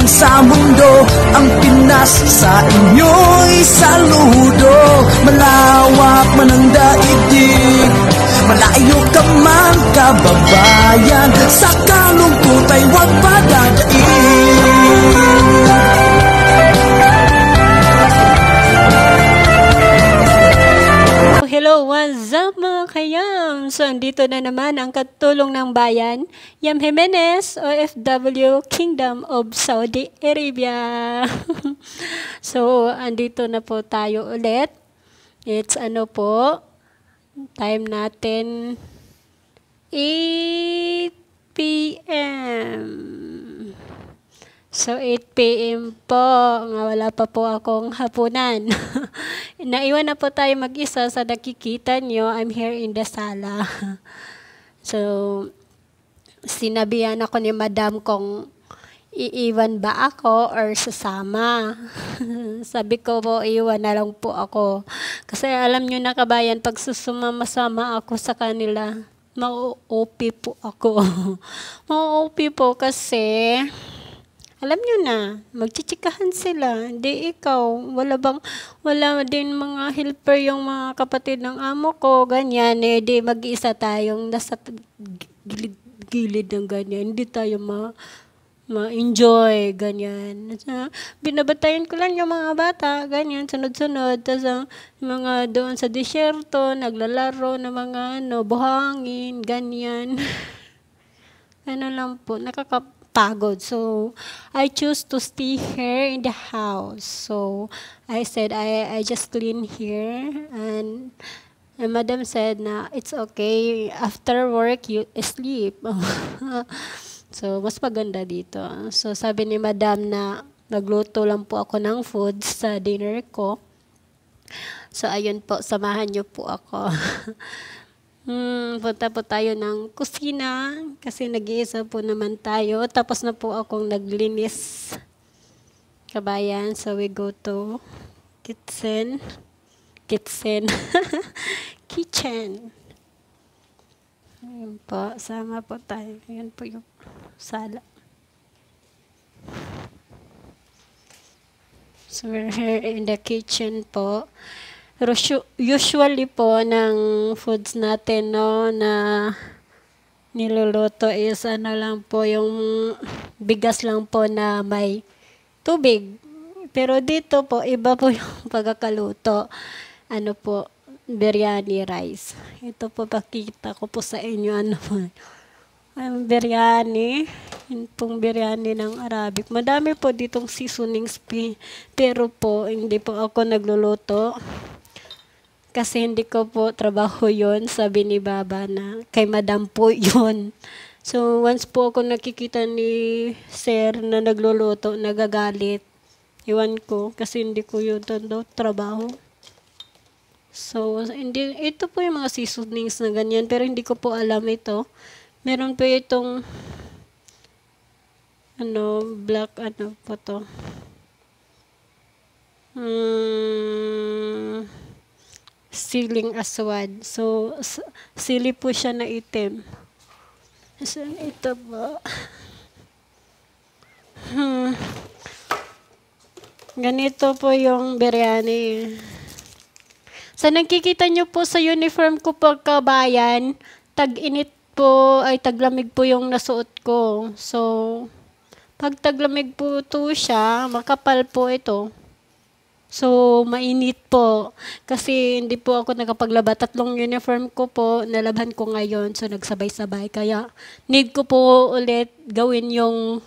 man sa mundo Ang Pinas sa inyo'y saludo Malawak man ang daigdig Malayo ka man kababayan Sa kalungkot ay huwag padadaig Johnson, dito na naman ang katulong ng bayan, Yam Jimenez, OFW, Kingdom of Saudi Arabia. so, andito na po tayo ulit. It's ano po, time natin 8 p.m. So, 8 p.m. po, nga wala pa po akong hapunan. Naiwan na po tayo mag-isa sa nakikita nyo, I'm here in the sala. so, sinabihan ako ni madam kung iiwan ba ako or sasama. Sabi ko po, iwan na lang po ako. Kasi alam nyo na kabayan, pag susumama-sama ako sa kanila, mau-OP po ako. mau-OP po kasi alam nyo na, magchichikahan sila. Hindi ikaw, wala bang, wala din mga helper yung mga kapatid ng amo ko, ganyan eh, di mag-iisa tayong nasa gilid-gilid ng ganyan. Hindi tayo ma ma-enjoy, ganyan. So, ah, binabatayan ko lang yung mga bata, ganyan, sunod-sunod. Tapos ang ah, mga doon sa disyerto, naglalaro ng mga ano, buhangin, ganyan. ano lang po, nakakap pagod. So, I choose to stay here in the house. So, I said, I, I just clean here. And, and madam said na, it's okay. After work, you sleep. so, mas maganda dito. So, sabi ni madam na, nagluto lang po ako ng food sa dinner ko. So, ayun po, samahan niyo po ako. Hmm, punta po tayo ng kusina kasi nag-iisa po naman tayo. Tapos na po akong naglinis. Kabayan, so we go to kitchen. Kitchen. kitchen. Ayan po, sama po tayo. Ayan po yung sala. So we're here in the kitchen po usually po ng foods natin no na niluluto is ano lang po yung bigas lang po na may tubig. Pero dito po iba po yung pagkakaluto. Ano po biryani rice. Ito po pakita ko po sa inyo ano po. Ang biryani, yung biryani ng Arabic. Madami po ditong seasonings pero po hindi po ako nagluluto. Kasi hindi ko po trabaho yon sabi ni Baba na kay Madam po yon So, once po ako nakikita ni Sir na nagluluto, nagagalit, iwan ko kasi hindi ko yun daw trabaho. So, hindi, ito po yung mga seasonings na ganyan, pero hindi ko po alam ito. Meron po itong, ano, black, ano po to. Hmm, siling aswad. So, sili po siya na itim. So, ito po. Hmm. Ganito po yung biryani. Sa so, nakikita nyo po sa uniform ko pagkabayan, tag-init po, ay taglamig po yung nasuot ko. So, pag taglamig po to siya, makapal po ito. So, mainit po. Kasi hindi po ako nakapaglaba. Tatlong uniform ko po, nalabhan ko ngayon. So, nagsabay-sabay. Kaya, need ko po ulit gawin yung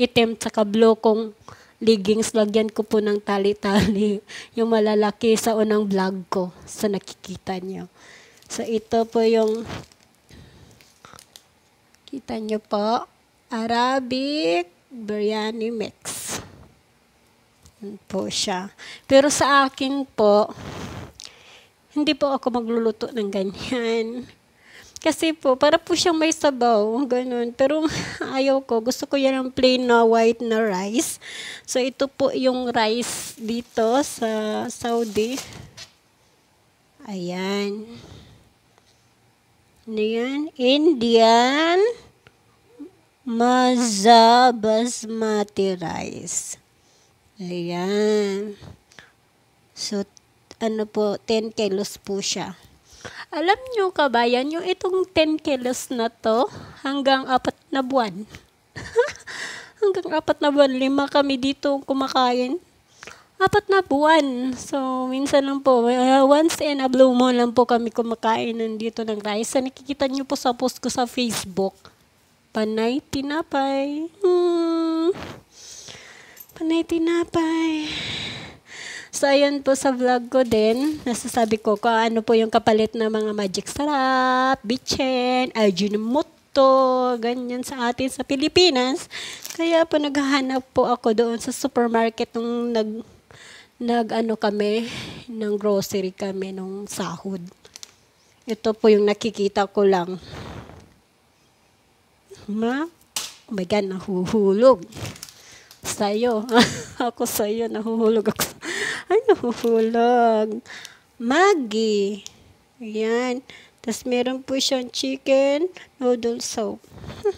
itim sa kablo kong leggings. Lagyan ko po ng tali-tali. Yung malalaki sa unang vlog ko. Sa nakikita nyo. So, ito po yung... Kita nyo po. Arabic Biryani Mix po siya. Pero sa akin po, hindi po ako magluluto ng ganyan. Kasi po, para po siyang may sabaw, ganun. Pero ayaw ko, gusto ko yan ang plain na white na rice. So ito po yung rice dito sa Saudi. Ayan. Ayan. Ano Indian Mazabasmati rice. Ayan. So, ano po, 10 kilos po siya. Alam nyo kabayan, yung itong 10 kilos na to, hanggang apat na buwan. hanggang apat na buwan, lima kami dito kumakain. Apat na buwan. So, minsan lang po, uh, once in a blue moon lang po kami kumakain nandito ng rice. nakikita nyo po sa post ko sa Facebook, panay tinapay. Hmm. Panay tinapay. So, ayan po sa vlog ko din. Nasasabi ko kung ano po yung kapalit ng mga magic sarap, bichen, ajinomoto, ganyan sa atin sa Pilipinas. Kaya po naghahanap po ako doon sa supermarket nung nag, nag ano kami, ng grocery kami nung sahod. Ito po yung nakikita ko lang. Ma? Oh my God, nahuhulog sa'yo. ako sa'yo, nahuhulog ako. Ay, nahuhulog. Maggi. Ayan. Tapos meron po siyang chicken noodle soup.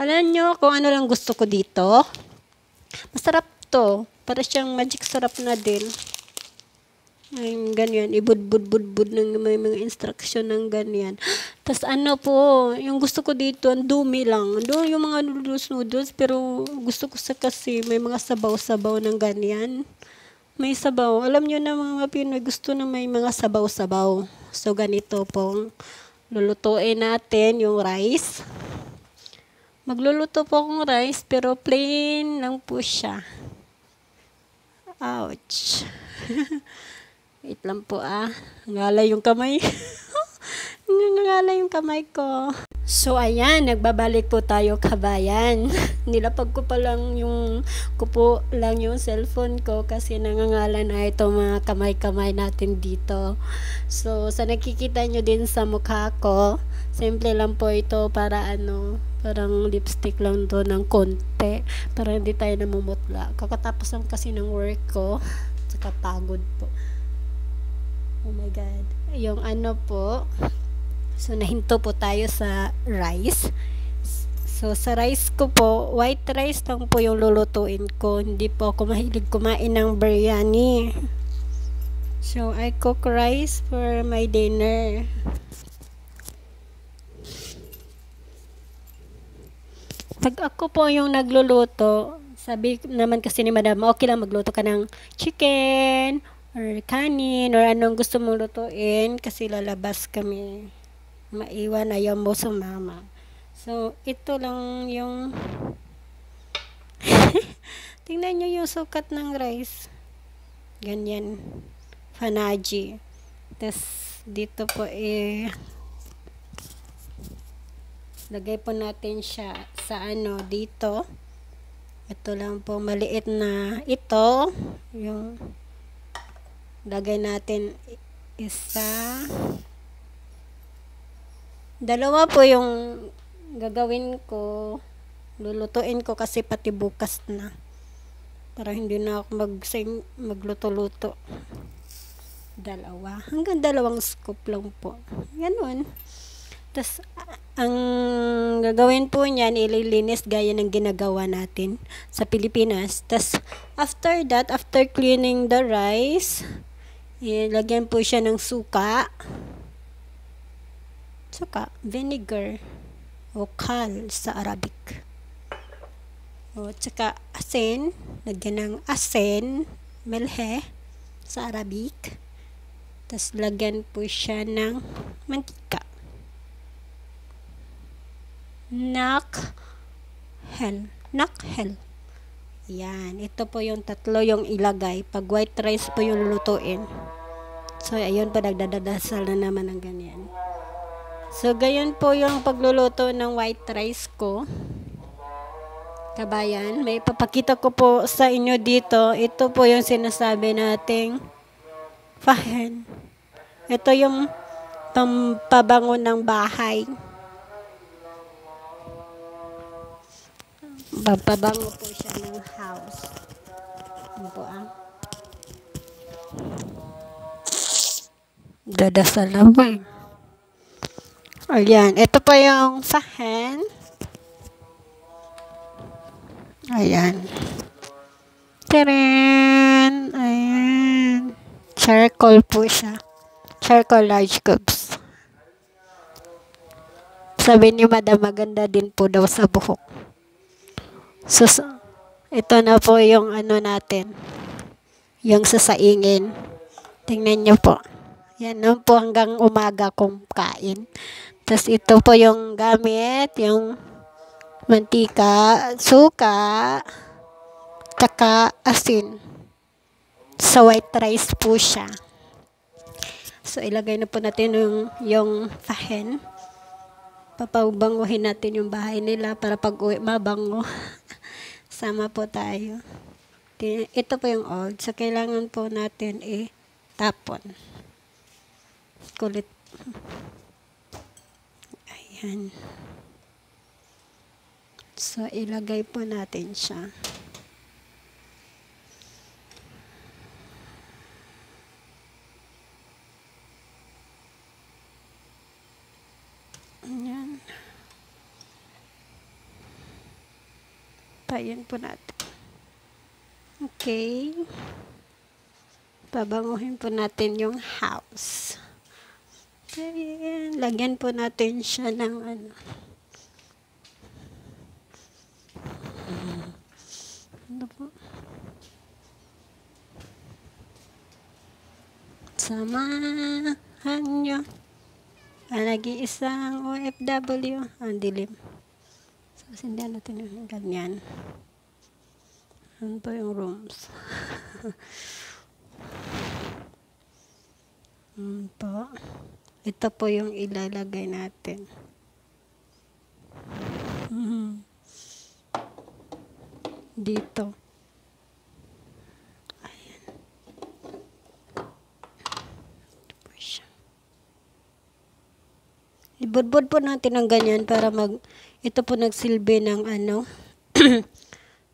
Alam nyo kung ano lang gusto ko dito? Masarap to. Para siyang magic sarap na din. Ay, ganyan, ibud-bud-bud-bud ng may mga instruction ng ganyan. Tapos ano po, yung gusto ko dito, ang dumi lang. Do, yung mga noodles-noodles, pero gusto ko sa kasi may mga sabaw-sabaw ng ganyan. May sabaw. Alam nyo na mga Pinoy, gusto na may mga sabaw-sabaw. So, ganito pong lulutuin natin yung rice. Magluluto po akong rice, pero plain lang po siya. Ouch. Wait lang po ah. Ngalay yung kamay. Nangangalay yung kamay ko. So, ayan, nagbabalik po tayo kabayan. Nilapag ko pa lang yung, kupo lang yung cellphone ko kasi nangangala na ito mga kamay-kamay natin dito. So, sa nakikita nyo din sa mukha ko, simple lang po ito para ano, parang lipstick lang to ng konti para hindi tayo namumutla. Kakatapos lang kasi ng work ko, saka pagod po. Oh my God. Yung ano po, so nahinto po tayo sa rice. So, sa rice ko po, white rice lang po yung lulutuin ko. Hindi po ako mahilig kumain ng biryani. So, I cook rice for my dinner. Pag ako po yung nagluluto, sabi naman kasi ni madam, okay lang magluto ka ng chicken or kanin or anong gusto mong lutuin kasi lalabas kami maiwan ayaw mo sumama so ito lang yung tingnan nyo yung sukat ng rice ganyan fanaji tapos dito po eh lagay po natin siya sa ano dito ito lang po maliit na ito yung Lagay natin isa. Dalawa po yung gagawin ko. Lulutuin ko kasi pati bukas na. Para hindi na ako mag magluto-luto. Dalawa. Hanggang dalawang scoop lang po. Ganun. tas ang gagawin po niyan, ililinis gaya ng ginagawa natin sa Pilipinas. tas after that, after cleaning the rice, Ayan, lagyan po siya ng suka. Suka, vinegar, o kal sa Arabic. O, tsaka asin, lagyan ng asin, melhe sa Arabic. Tapos lagyan po siya ng mantika. hel. Nakhel. hel. Yan. Ito po yung tatlo yung ilagay. Pag white rice po yung lutuin. So, ayun po, nagdadadasal na naman ng ganyan. So, gayon po yung pagluluto ng white rice ko. Kabayan, may papakita ko po sa inyo dito. Ito po yung sinasabi nating fahen. Ito yung pampabango ng bahay. Pampabango po siya ng house. Ano po ah? Dadasal na ba? Ayan. Ito pa yung sahen. Ayan. Tadaan! Ayan. Charcoal po siya. Charcoal large cubes. Sabi ni Madam, maganda din po daw sa buhok. So, ito na po yung ano natin. Yung sasaingin. Tingnan niyo po. Yan no, po hanggang umaga kong kain. Tapos ito po yung gamit, yung mantika, suka, taka asin. Sa so, white rice po siya. So, ilagay na po natin yung, yung fahen. Papabanguhin natin yung bahay nila para pag uwi, mabango. Sama po tayo. Ito po yung old. So, kailangan po natin i-tapon. Eh, kulit. Ayan. So, ilagay po natin siya. Ayan. Payan po natin. Okay. Pabanguhin po natin yung house. Ayan, lagyan po natin siya ng ano. Ano po? Samahan nyo. Ah, nag-iisang OFW. Ang ah, dilim. So, sindihan natin yung ganyan. Ano po yung rooms? ano po? Ito po yung ilalagay natin. Mm-hmm. Dito. Ayan. Ibudbud po natin ng ganyan para mag, ito po nagsilbi ng ano,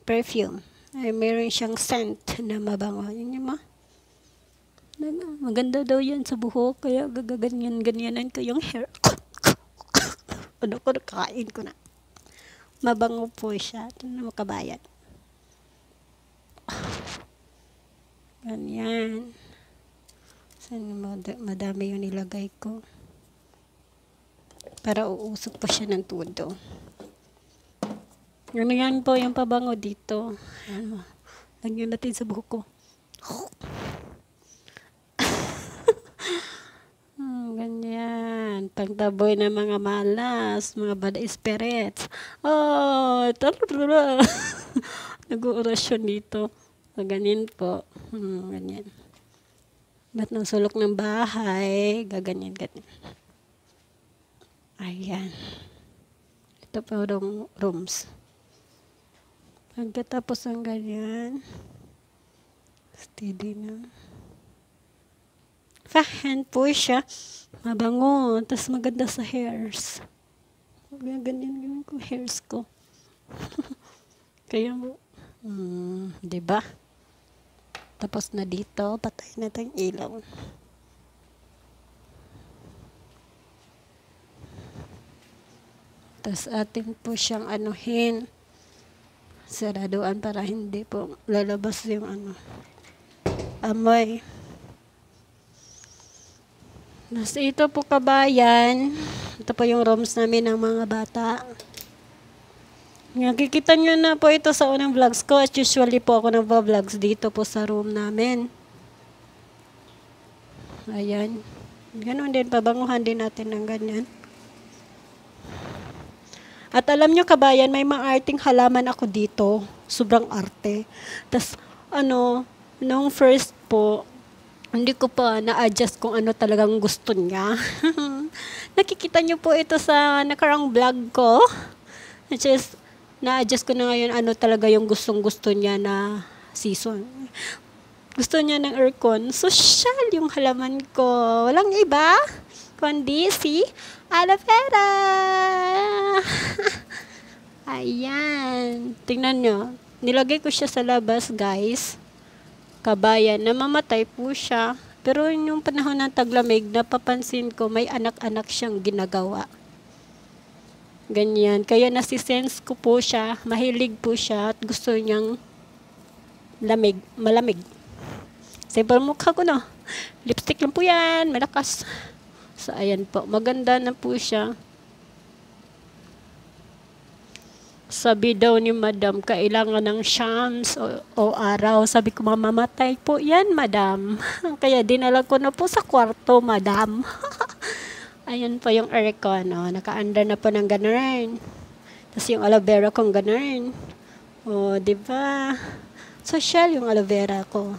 perfume. Ay, meron siyang scent na mabango. Yun yung mga maganda daw yan sa buhok, kaya gagaganyan-ganyanan ko yung hair. ano ko, nakain ko na. Mabango po siya. Ito na makabayan. Ganyan. Saan mad madami yung nilagay ko. Para uusok pa siya ng todo. Ano yan po yung pabango dito. Ano, lagyan natin sa buhok ko. Ganyan. Pagtaboy ng mga malas, mga bad spirits. Oh, nag-uorasyon dito. So, ganyan po. Hmm, ganyan. Ba't ng sulok ng bahay? Gaganyan, ganyan. Ayan. Ito po room, rooms. Pagkatapos ng ganyan, steady na. Fahan po siya. Mabango. Tapos maganda sa hairs. Ganyan yung ko hairs ko. Kaya mo. Mm, ba? Tapos na dito. Patay na tayong ilaw. Tapos atin po siyang anuhin. Saraduan para hindi po lalabas yung ano, amoy. So, ito po kabayan. Ito po yung rooms namin ng mga bata. Nakikita nyo na po ito sa unang vlogs ko. at usually po ako nagpa-vlogs dito po sa room namin. Ayan. Ganon din, pabanguhan din natin ng ganyan. At alam nyo kabayan, may maarting halaman ako dito. Sobrang arte. Tapos, ano, noong first po, hindi ko pa na-adjust kung ano talagang gusto niya. Nakikita niyo po ito sa nakarang vlog ko. Which is, na-adjust ko na ngayon ano talaga yung gustong-gusto niya na season. Gusto niya ng aircon. Social yung halaman ko. Walang iba, kundi si aloe vera. Ayan. Tingnan niyo. Nilagay ko siya sa labas, guys kabayan. Namamatay po siya. Pero yung panahon ng taglamig, napapansin ko may anak-anak siyang ginagawa. Ganyan. Kaya nasisense ko po siya, mahilig po siya at gusto niyang lamig, malamig. Simple mukha ko no. Lipstick lang po yan, malakas. So ayan po, maganda na po siya. Sabi daw ni madam, kailangan ng shams o, o araw. Sabi ko, mamamatay po yan, madam. Kaya dinala ko na po sa kwarto, madam. Ayan po yung aircon. O, naka-under na po ng ganarin. Tapos yung aloe vera kong ganarin. O, di ba? Social yung aloe vera ko.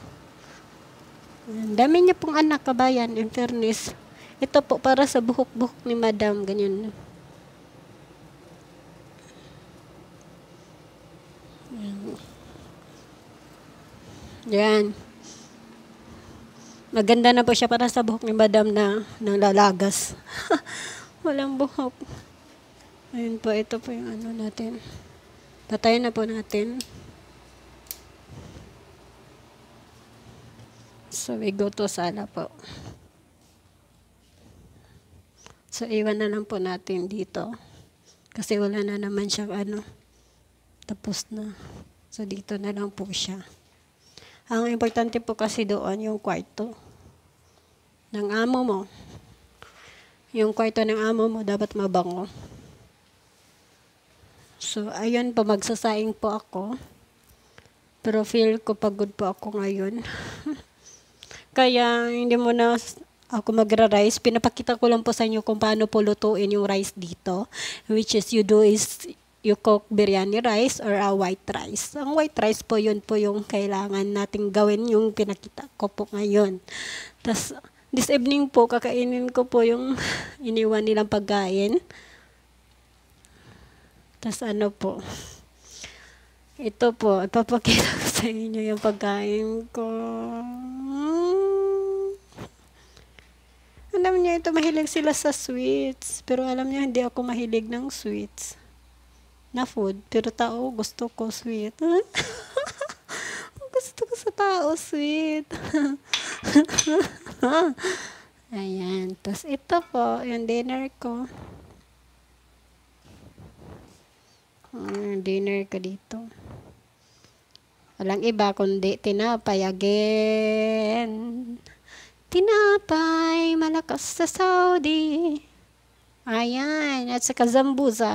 Ang dami niya pong anak, kabayan, in fairness. Ito po para sa buhok-buhok ni madam, ganyan. Yan. Maganda na po siya para sa buhok ni madam na nang lalagas. Walang buhok. Ayun po, ito po yung ano natin. Patayin na po natin. So, we go to sala po. So, iwan na lang po natin dito. Kasi wala na naman siyang ano tapos na. So, dito na lang po siya. Ang importante po kasi doon yung kwarto ng amo mo. Yung kwarto ng amo mo dapat mabango. So, ayun po, magsasaing po ako. Pero feel ko pagod po ako ngayon. Kaya hindi mo na ako magra-rice. Pinapakita ko lang po sa inyo kung paano po lutuin yung rice dito. Which is you do is you cook biryani rice or a white rice. Ang white rice po, yun po yung kailangan nating gawin yung pinakita ko po ngayon. Tapos, this evening po, kakainin ko po yung iniwan nilang pagkain. Tapos ano po, ito po, ipapakita ko sa inyo yung pagkain ko. Alam niyo, ito mahilig sila sa sweets. Pero alam niyo, hindi ako mahilig ng sweets na food, pero tao gusto ko sweet. gusto ko sa tao sweet. Ayan. Tapos ito po, yung dinner ko. Uh, dinner ko dito. Walang iba kundi tinapay again. Tinapay, malakas sa Saudi. Ayan, at saka zambuza.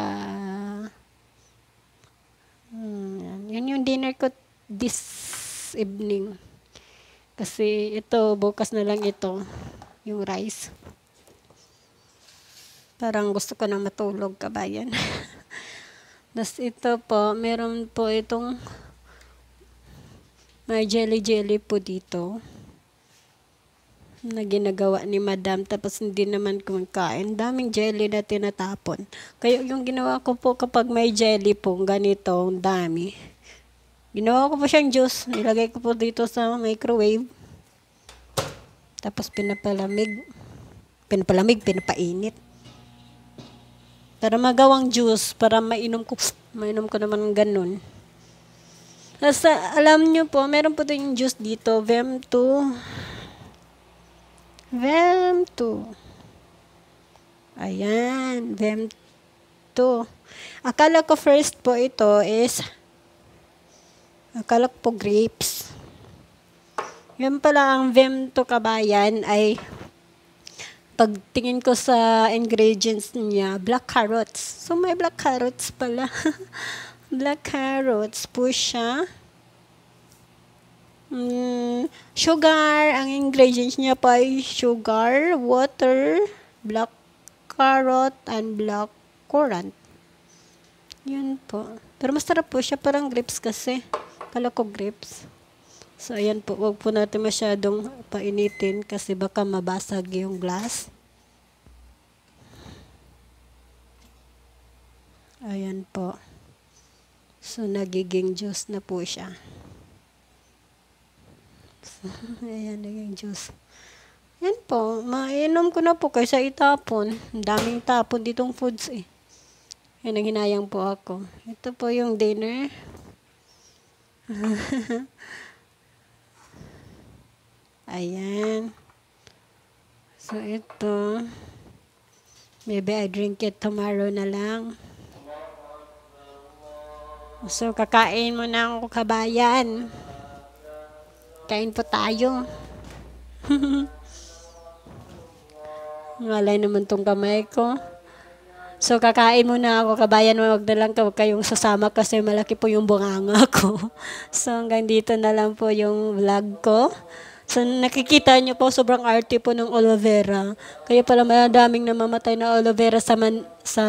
Hmm, yan yung dinner ko this evening. Kasi ito, bukas na lang ito, yung rice. Parang gusto ko na matulog, kabayan. Tapos ito po, meron po itong may jelly jelly po dito na ginagawa ni madam tapos hindi naman kumakain. Daming jelly na tinatapon. Kaya yung ginawa ko po kapag may jelly po, ganito, ang dami. Ginawa ko po siyang juice. Nilagay ko po dito sa microwave. Tapos pinapalamig. Pinapalamig, pinapainit. Para magawang juice, para mainom ko. Mainom ko naman ganun. Nasa, alam nyo po, meron po din yung juice dito, Vem 2 Vem to. Ayan, vem to. Akala ko first po ito is akala ko po grapes. Yan pala ang vem to kabayan ay pagtingin ko sa ingredients niya, black carrots. So may black carrots pala. black carrots po siya. Mm, sugar. Ang ingredients niya pa ay sugar, water, black carrot, and black currant. Yun po. Pero masarap po siya. Parang grapes kasi. Kala ko grapes. So, ayan po. Huwag po natin masyadong painitin kasi baka mabasag yung glass. Ayan po. So, nagiging juice na po siya. Ayan, naging juice. Yan po, mainom ko na po kaysa itapon. daming tapon ditong foods eh. Yan ang hinayang po ako. Ito po yung dinner. Ayan. So, ito. Maybe I drink it tomorrow na lang. So, kakain mo na ako kabayan. Kain po tayo. Ngalay naman tong kamay ko. So, kakain muna ako. Kabayan, mo, wag na lang huwag kayong sasama kasi malaki po yung bunganga ko. So, hanggang dito na lang po yung vlog ko. So, nakikita niyo po, sobrang arte po ng aloe vera. Kaya pala madaming namamatay na aloe vera sa, man, sa,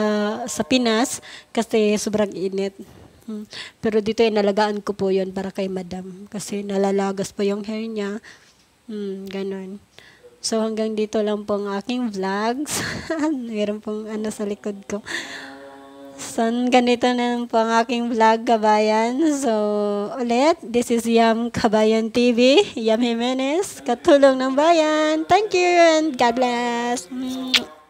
sa Pinas kasi sobrang init. Mm-hmm. Pero dito inalagaan ko po yon para kay madam. Kasi nalalagas po yung hair niya. Mm, ganun. So hanggang dito lang po ang aking vlogs. Meron pong ano sa likod ko. So ganito na lang po ang aking vlog kabayan. So ulit, this is Yam Kabayan TV. Yam Jimenez, katulong ng bayan. Thank you and God bless. Mm